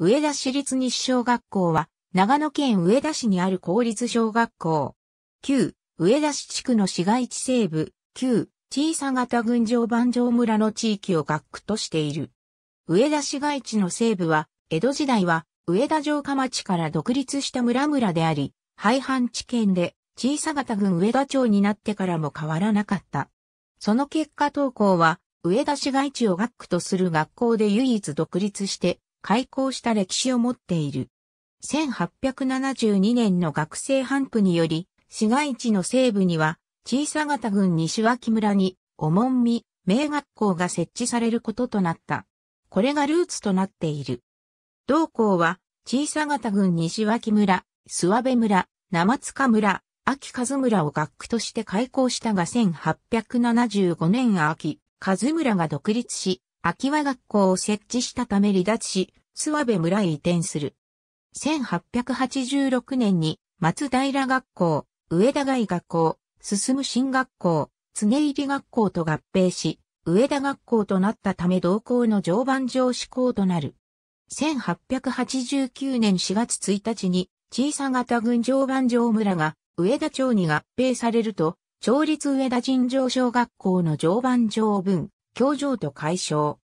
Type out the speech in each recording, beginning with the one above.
上田市立西小学校は、長野県上田市にある公立小学校。旧、上田市地区の市街地西部、旧、小さ型群青万城村の地域を学区としている。上田市街地の西部は、江戸時代は、上田城下町から独立した村々であり、廃藩置県で、小さ型郡上田町になってからも変わらなかった。その結果登校は、上田市街地を学区とする学校で唯一独立して、開校した歴史を持っている。1872年の学生反布により、市街地の西部には、小さ型郡西脇村に、おもんみ、名学校が設置されることとなった。これがルーツとなっている。同校は、小さ型郡西脇村、諏訪部村、生塚村、秋和村を学区として開校したが1875年秋、和村が独立し、秋和学校を設置したため離脱し、諏訪部村へ移転する。1886年に松平学校、上田外学校、進む新学校、常入学校と合併し、上田学校となったため同校の常磐上志校となる。1889年4月1日に、小さ型群常磐上村が上田町に合併されると、町立上田尋常小学校の常磐上分、教場と解消。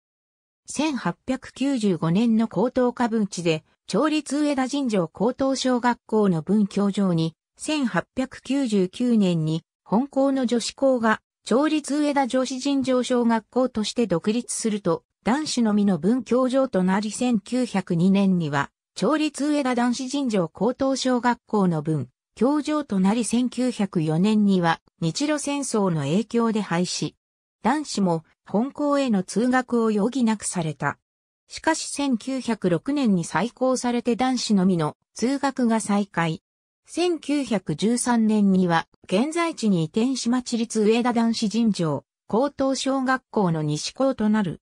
1895年の高等科分地で、調律上田尋常高等小学校の分教場に、1899年に本校の女子校が調律上田女子尋常小学校として独立すると、男子のみの分教場となり1902年には、調律上田男子尋常高等小学校の分教場となり1904年には日露戦争の影響で廃止。男子も本校への通学を余儀なくされた。しかし1906年に再考されて男子のみの通学が再開。1913年には現在地に移転し町立上田男子尋常高等小学校の西校となる。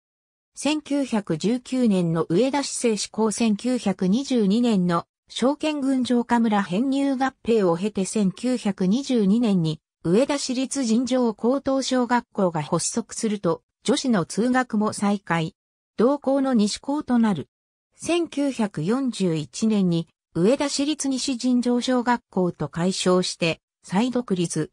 1919年の上田市政施行1922年の証券群城下村編入合併を経て1922年に上田市立尋常高等小学校が発足すると、女子の通学も再開。同校の西校となる。1941年に、上田市立西尋常小学校と解消して、再独立。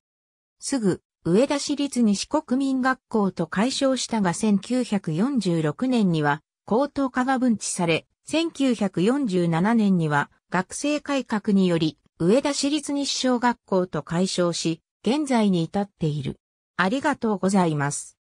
すぐ、上田市立西国民学校と解消したが1946年には、高等科が分置され、1947年には、学生改革により、上田市立西小学校と解消し、現在に至っている。ありがとうございます。